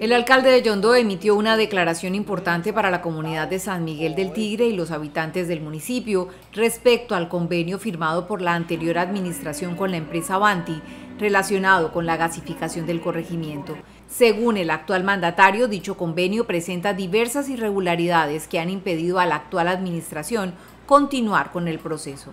El alcalde de Yondó emitió una declaración importante para la comunidad de San Miguel del Tigre y los habitantes del municipio respecto al convenio firmado por la anterior administración con la empresa Avanti relacionado con la gasificación del corregimiento. Según el actual mandatario, dicho convenio presenta diversas irregularidades que han impedido a la actual administración continuar con el proceso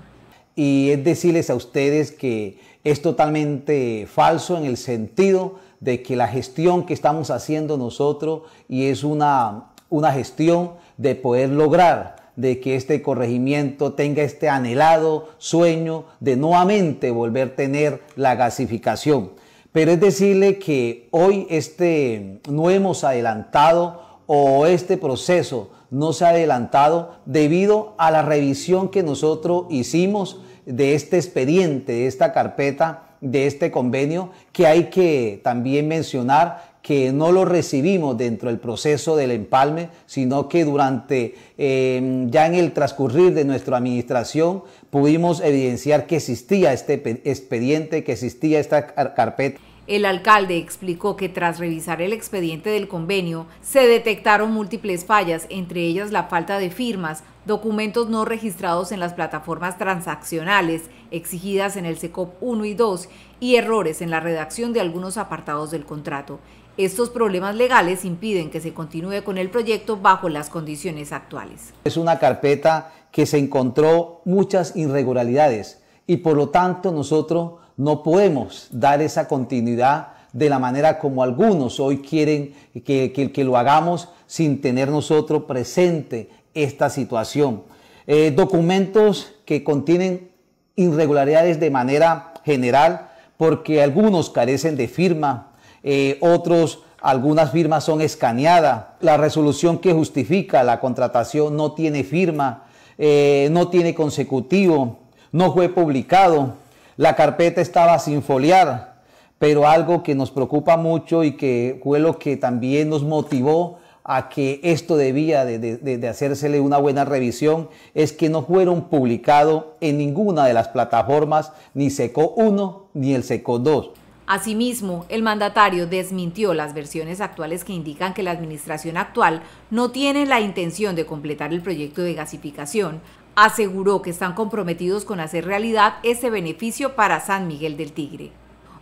y es decirles a ustedes que es totalmente falso en el sentido de que la gestión que estamos haciendo nosotros y es una, una gestión de poder lograr de que este corregimiento tenga este anhelado sueño de nuevamente volver a tener la gasificación. Pero es decirle que hoy este, no hemos adelantado o este proceso no se ha adelantado debido a la revisión que nosotros hicimos de este expediente, de esta carpeta, de este convenio, que hay que también mencionar que no lo recibimos dentro del proceso del empalme, sino que durante em, ya en el transcurrir de nuestra administración pudimos evidenciar que existía este expediente, que existía esta carpeta. El alcalde explicó que tras revisar el expediente del convenio se detectaron múltiples fallas, entre ellas la falta de firmas, documentos no registrados en las plataformas transaccionales exigidas en el SECOP 1 y 2 y errores en la redacción de algunos apartados del contrato. Estos problemas legales impiden que se continúe con el proyecto bajo las condiciones actuales. Es una carpeta que se encontró muchas irregularidades y por lo tanto nosotros no podemos dar esa continuidad de la manera como algunos hoy quieren que, que, lo hagamos sin tener nosotros presente esta situación. Eh, documentos que contienen irregularidades de manera general, porque algunos carecen de firma, eh, otros, algunas firmas son escaneadas, la resolución que justifica la contratación no tiene firma, eh, no tiene consecutivo, no fue publicado, la carpeta estaba sin foliar, pero algo que nos preocupa mucho y que fue lo que también nos motivó a que esto debía de, hacérsele una buena revisión es que no fueron publicados en ninguna de las plataformas ni SECO 1 ni el SECO 2. Asimismo, el mandatario desmintió las versiones actuales que indican que la administración actual no tiene la intención de completar el proyecto de gasificación, aseguró que están comprometidos con hacer realidad ese beneficio para San Miguel del Tigre.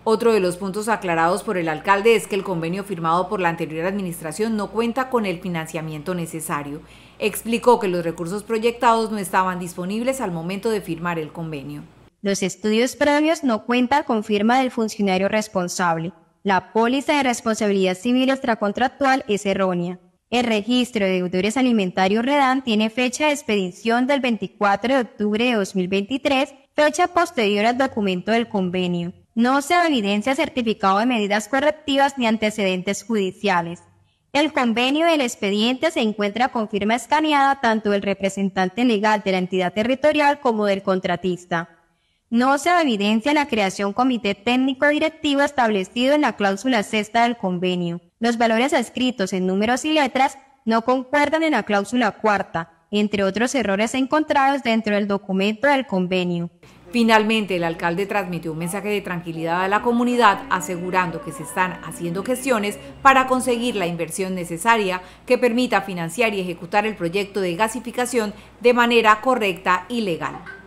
Otro de los puntos aclarados por el alcalde es que el convenio firmado por la anterior administración no cuenta con el financiamiento necesario. Explicó que los recursos proyectados no estaban disponibles al momento de firmar el convenio. Los estudios previos no cuentan con firma del funcionario responsable. La póliza de responsabilidad civil extracontractual es errónea. El registro de deudores alimentarios REDAN tiene fecha de expedición del 24 de octubre de 2023, fecha posterior al documento del convenio. No se evidencia certificado de medidas correctivas ni antecedentes judiciales. El convenio del expediente se encuentra con firma escaneada tanto del representante legal de la entidad territorial como del contratista. No se evidencia la creación comité técnico directivo establecido en la cláusula sexta del convenio. Los valores escritos en números y letras no concuerdan en la cláusula cuarta, entre otros errores encontrados dentro del documento del convenio. Finalmente, el alcalde transmitió un mensaje de tranquilidad a la comunidad asegurando que se están haciendo gestiones para conseguir la inversión necesaria que permita financiar y ejecutar el proyecto de gasificación de manera correcta y legal.